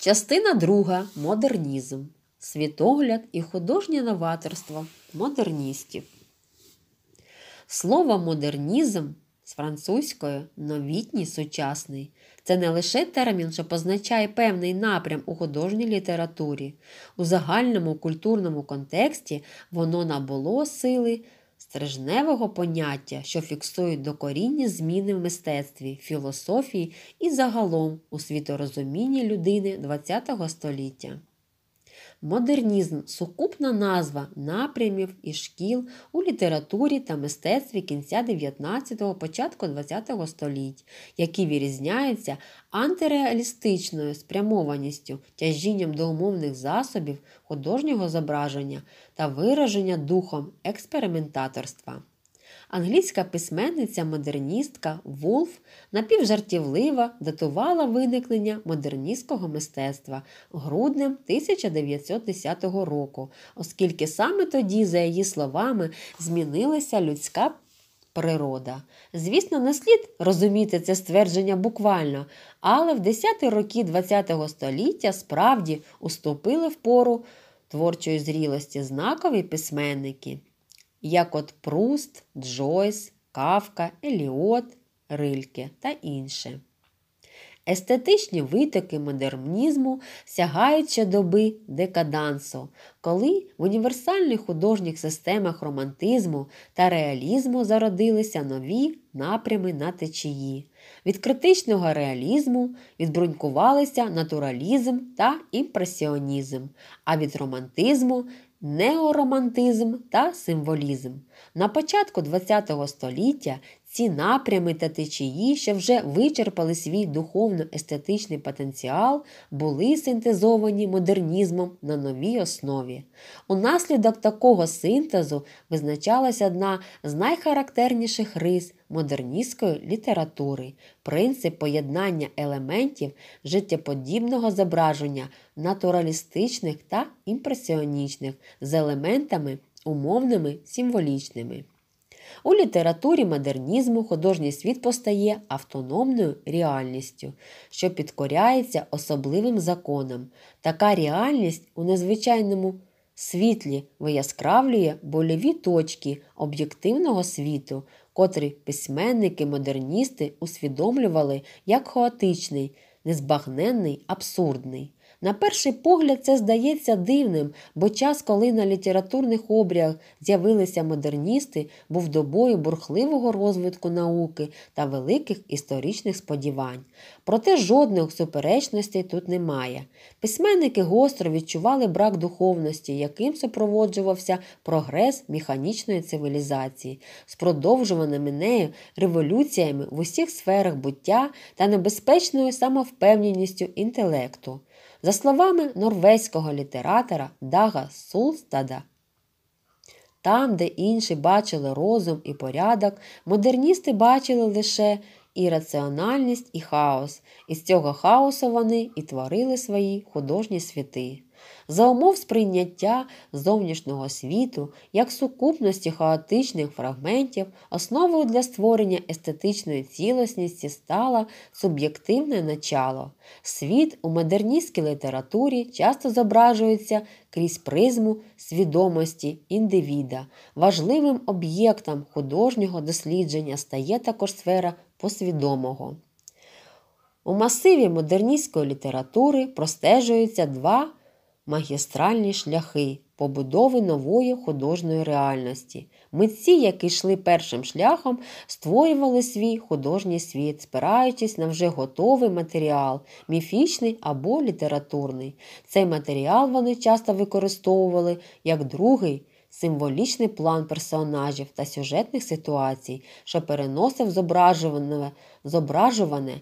Частина друга модернізм. Світогляд і художнє новаторство модерністів. Слово модернізм з французькою новітній сучасний. Це не лише термін, що позначає певний напрям у художній літературі. У загальному культурному контексті воно набуло сили стрижневого поняття, що фіксують докорінні зміни в мистецтві, філософії і загалом у світорозумінні людини ХХ століття. Модернізм сукупна назва напрямів і шкіл у літературі та мистецтві кінця 19-го, початку 20-го століть, які вирізняються антиреалістичною спрямованістю, тяжінням до умовних засобів художнього зображення та вираження духом експериментаторства. Англійська письменниця-модерністка Вулф напівжартівлива датувала виникнення модерністського мистецтва груднем 1910 року, оскільки саме тоді, за її словами, змінилася людська природа. Звісно, не слід розуміти це ствердження буквально, але в 10-ті роки ХХ століття справді уступили в пору творчої зрілості знакові письменники як от Пруст, Джойс, Кавка, Еліот, Рильке та інше. Естетичні витоки модернізму сягають ще доби декадансу, коли в універсальних художніх системах романтизму та реалізму зародилися нові напрями на течії. Від критичного реалізму відбрунькувалися натуралізм та імпресіонізм, а від романтизму неоромантизм та символізм. На початку ХХ століття ці напрями та течії, що вже вичерпали свій духовно-естетичний потенціал, були синтезовані модернізмом на новій основі. Унаслідок такого синтезу визначалася одна з найхарактерніших рис модерністської літератури принцип поєднання елементів життєподібного зображення натуралістичних та імпресіонічних з елементами умовними символічними. У літературі модернізму художній світ постає автономною реальністю, що підкоряється особливим законам. Така реальність у незвичайному світлі вияскравлює больові точки об'єктивного світу, котрі письменники-модерністи усвідомлювали як хаотичний, незбагненний, абсурдний. На перший погляд це здається дивним, бо час, коли на літературних обріях з'явилися модерністи, був добою бурхливого розвитку науки та великих історичних сподівань. Проте жодних суперечностей тут немає. Письменники гостро відчували брак духовності, яким супроводжувався прогрес механічної цивілізації, з продовжуваними нею революціями в усіх сферах буття та небезпечною самовпевненістю інтелекту. За словами норвезького літератора Дага Сулстада, там, де інші бачили розум і порядок, модерністи бачили лише і раціональність, і хаос. Із цього хаосу вони і творили свої художні світи за умов сприйняття зовнішнього світу як сукупності хаотичних фрагментів, основою для створення естетичної цілісності стало суб'єктивне начало. Світ у модерністській літературі часто зображується крізь призму свідомості індивіда. Важливим об'єктом художнього дослідження стає також сфера посвідомого. У масиві модерністської літератури простежуються два магістральні шляхи побудови нової художньої реальності. Митці, які йшли першим шляхом, створювали свій художній світ, спираючись на вже готовий матеріал, міфічний або літературний. Цей матеріал вони часто використовували як другий. Символічний план персонажів та сюжетних ситуацій, що переносив зображуване зображуване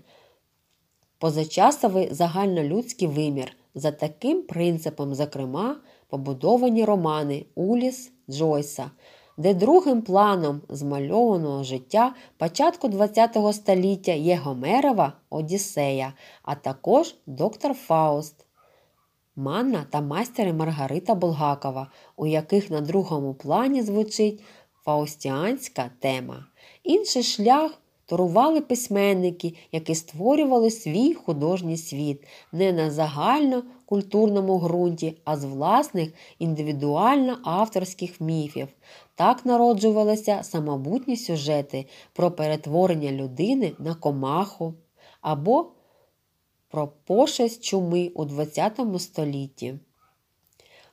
позачасовий загальнолюдський вимір за таким принципом, зокрема, побудовані романи Уліс Джойса, де другим планом змальованого життя початку ХХ століття є Гомерова Одіссея, а також доктор Фауст, Манна та майстери Маргарита Болгакова, у яких на другому плані звучить фаустіанська тема. Інший шлях Турували письменники, які створювали свій художній світ не на загальнокультурному ґрунті, а з власних індивідуально авторських міфів. Так народжувалися самобутні сюжети про перетворення людини на комаху або про пошесть чуми у ХХ столітті.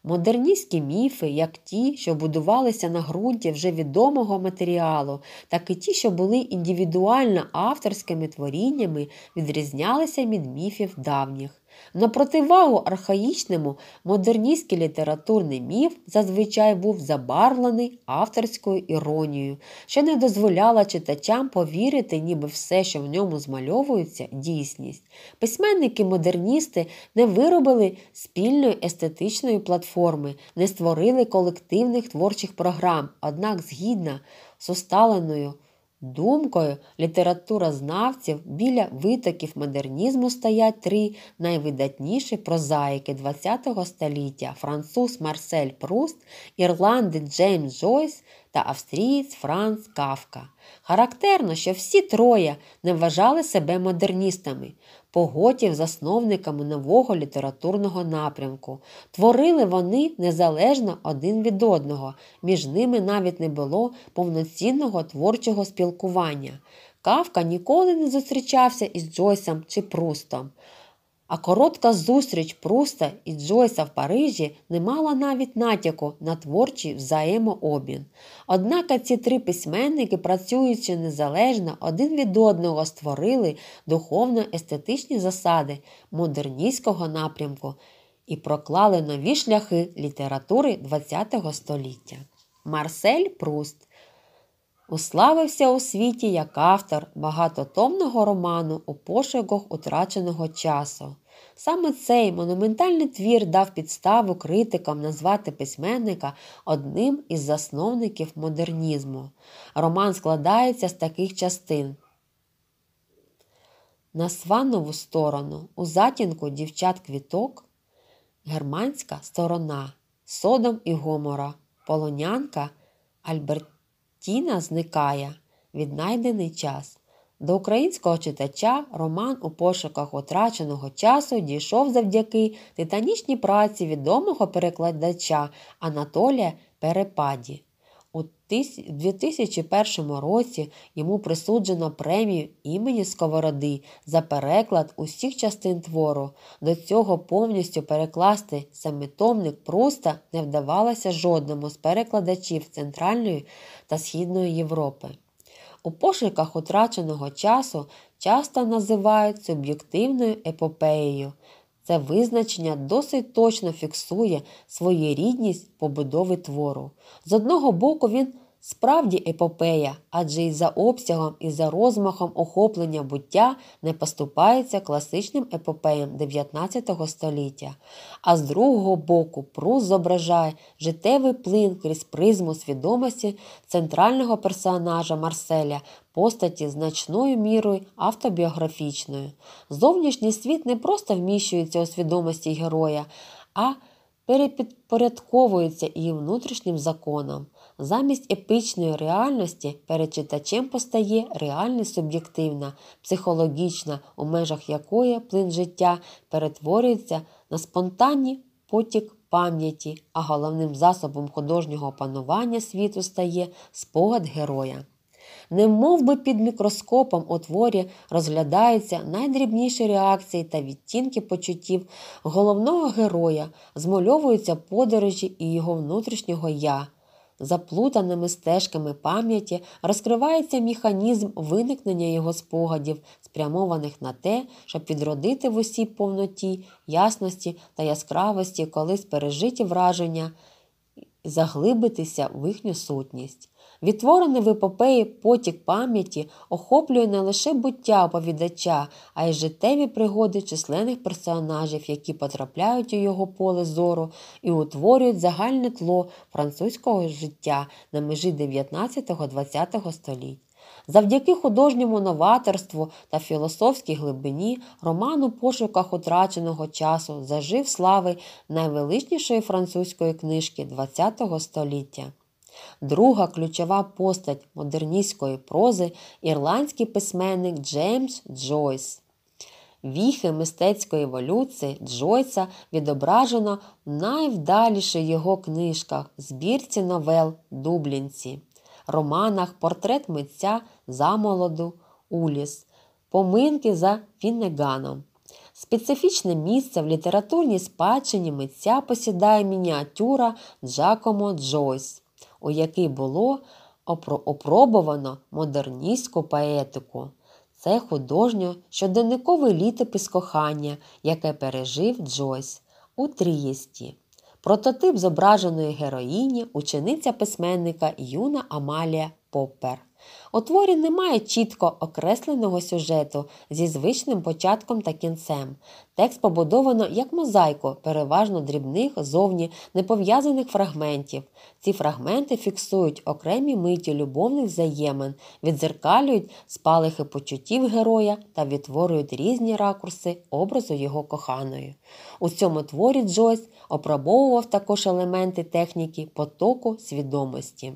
Модерністські міфи, як ті, що будувалися на ґрунті вже відомого матеріалу, так і ті, що були індивідуально авторськими творіннями, відрізнялися від міфів давніх. На противагу архаїчному модерністський літературний міф зазвичай був забарвлений авторською іронією, що не дозволяла читачам повірити, ніби все, що в ньому змальовується, дійсність. Письменники-модерністи не виробили спільної естетичної платформи, не створили колективних творчих програм, однак згідно з усталеною Думкою література знавців біля витоків модернізму стоять три найвидатніші прозаїки ХХ століття француз Марсель Пруст, ірландець Джеймс Джойс та австрієць Франц Кавка. Характерно, що всі троє не вважали себе модерністами поготів засновниками нового літературного напрямку. Творили вони незалежно один від одного, між ними навіть не було повноцінного творчого спілкування. Кавка ніколи не зустрічався із Джойсом чи Прустом. А коротка зустріч Пруста і Джойса в Парижі не мала навіть натяку на творчий взаємообмін. Однак ці три письменники, працюючи незалежно, один від одного створили духовно-естетичні засади модерністського напрямку і проклали нові шляхи літератури ХХ століття. Марсель Пруст Уславився у світі як автор багатотомного роману у пошуках утраченого часу. Саме цей монументальний твір дав підставу критикам назвати письменника одним із засновників модернізму. Роман складається з таких частин. На сванову сторону у затінку дівчат квіток, германська сторона, содом і гомора, полонянка Альберт. Тіна зникає віднайдений час. До українського читача роман у пошуках утраченого часу дійшов завдяки титанічній праці відомого перекладача Анатолія Перепаді. У 2001 році йому присуджено премію імені Сковороди за переклад усіх частин твору. До цього повністю перекласти семитомник Пруста не вдавалося жодному з перекладачів Центральної та Східної Європи. У пошуках утраченого часу часто називають суб'єктивною епопеєю. Це визначення досить точно фіксує своєрідність побудови твору. З одного боку, він Справді епопея, адже і за обсягом, і за розмахом охоплення буття не поступається класичним епопеям 19 століття, а з другого боку Прус зображає життєвий плин крізь призму свідомості центрального персонажа Марселя, постаті значною мірою автобіографічною. Зовнішній світ не просто вміщується у свідомості героя, а перепідпорядковується і внутрішнім законам. Замість епічної реальності перед читачем постає реальність суб'єктивна, психологічна, у межах якої плин життя перетворюється на спонтанні потік пам'яті, а головним засобом художнього панування світу стає спогад героя. Не мов би під мікроскопом у творі розглядаються найдрібніші реакції та відтінки почуттів головного героя, змальовуються подорожі і його внутрішнього я. Заплутаними стежками пам'яті розкривається механізм виникнення його спогадів, спрямованих на те, щоб відродити в усій повноті, ясності та яскравості колись пережиті враження, заглибитися в їхню сутність. Відтворений в епопеї потік пам'яті охоплює не лише буття оповідача, а й життєві пригоди численних персонажів, які потрапляють у його поле зору і утворюють загальне тло французького життя на межі 19-20 століть. Завдяки художньому новаторству та філософській глибині роман у пошуках утраченого часу зажив слави найвеличнішої французької книжки ХХ століття. Друга ключова постать модерністської прози ірландський письменник Джеймс Джойс. Віхи мистецької еволюції Джойса відображено в найвдаліше його книжках, збірці новел Дублінці, романах Портрет митця Замолоду Уліс, Поминки за Фіннеганом. Специфічне місце в літературній спадщині митця посідає мініатюра Джакомо Джойс у якій було опробовано модерністську поетику. Це художньо щоденниковий літопис кохання, яке пережив Джойс у Трієсті. Прототип зображеної героїні учениця письменника Юна Амалія Поппер. У творі немає чітко окресленого сюжету зі звичним початком та кінцем. Текст побудовано як мозаїку, переважно дрібних, зовні непов'язаних фрагментів. Ці фрагменти фіксують окремі миті любовних взаємин, відзеркалюють спалихи почуттів героя та відтворюють різні ракурси образу його коханої. У цьому творі Джойс опробовував також елементи техніки потоку свідомості.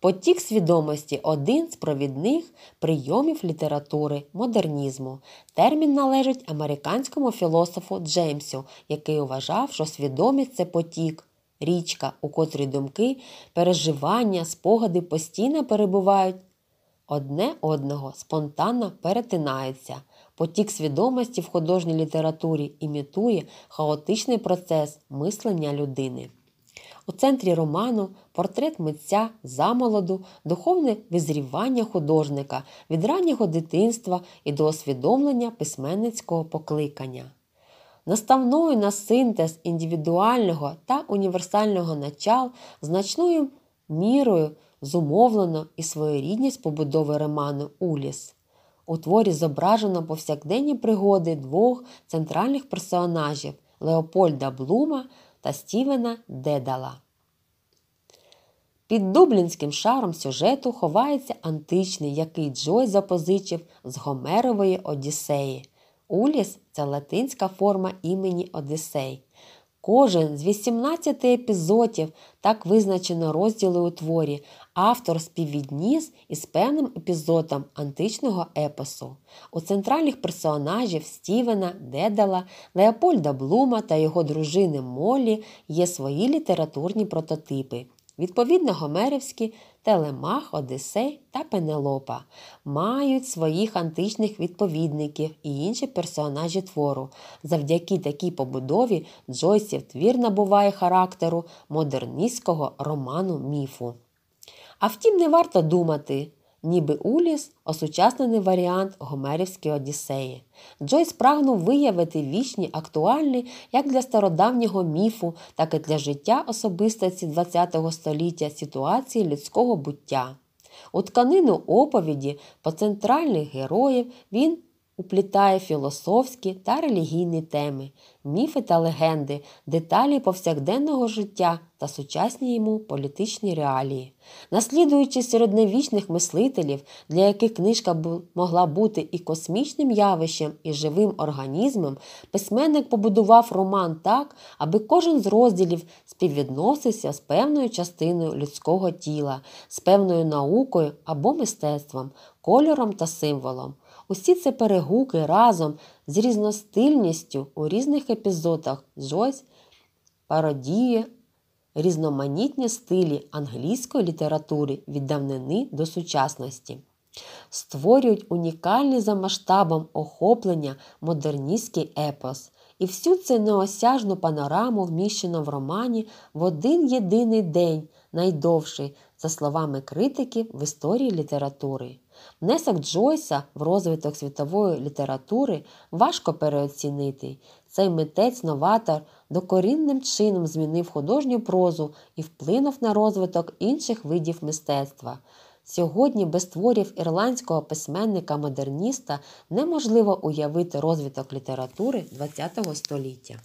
Потік свідомості один з провідних прийомів літератури модернізму. Термін належить американському філософу Джеймсу, який вважав, що свідомість це потік. Річка, у котрій думки, переживання, спогади постійно перебувають одне одного спонтанно перетинаються. Потік свідомості в художній літературі імітує хаотичний процес мислення людини. У центрі роману портрет митця замолоду, духовне визрівання художника від раннього дитинства і до усвідомлення письменницького покликання. Наставною на синтез індивідуального та універсального начал значною мірою зумовлено і своєрідність побудови роману Уліс. У творі зображено повсякденні пригоди двох центральних персонажів Леопольда Блума та Стівена Дедала. Під дублінським шаром сюжету ховається античний, який Джой запозичив з Гомерової Одіссеї. Уліс це латинська форма імені Одіссей. Кожен з 18 епізодів, так визначено розділи у творі, автор співвідніс із певним епізодом античного епосу. У центральних персонажів Стівена, Дедала, Леопольда Блума та його дружини Молі є свої літературні прототипи. Відповідно, гомерівські Телемах, Одисей та Пенелопа мають своїх античних відповідників і інші персонажі твору. Завдяки такій побудові Джойсів твір набуває характеру модерністського роману міфу. А втім, не варто думати, ніби Уліс осучаснений варіант Гомерівської Одіссеї. Джойс прагнув виявити вічні, актуальні як для стародавнього міфу, так і для життя особистості ХХ століття ситуації людського буття. У тканину оповіді по центральних героїв він уплітає філософські та релігійні теми, міфи та легенди, деталі повсякденного життя та сучасні йому політичні реалії. Наслідуючи середньовічних мислителів, для яких книжка могла бути і космічним явищем, і живим організмом, письменник побудував роман так, аби кожен з розділів співвідносився з певною частиною людського тіла, з певною наукою або мистецтвом, кольором та символом. Усі це перегуки разом з різностильністю у різних епізодах Джойс пародіє різноманітні стилі англійської літератури від давнини до сучасності. Створюють унікальний за масштабом охоплення модерністський епос. І всю цю неосяжну панораму вміщено в романі в один єдиний день, найдовший за словами критиків в історії літератури. Внесок Джойса в розвиток світової літератури важко переоцінити. Цей митець-новатор докорінним чином змінив художню прозу і вплинув на розвиток інших видів мистецтва. Сьогодні без творів ірландського письменника-модерніста неможливо уявити розвиток літератури ХХ століття.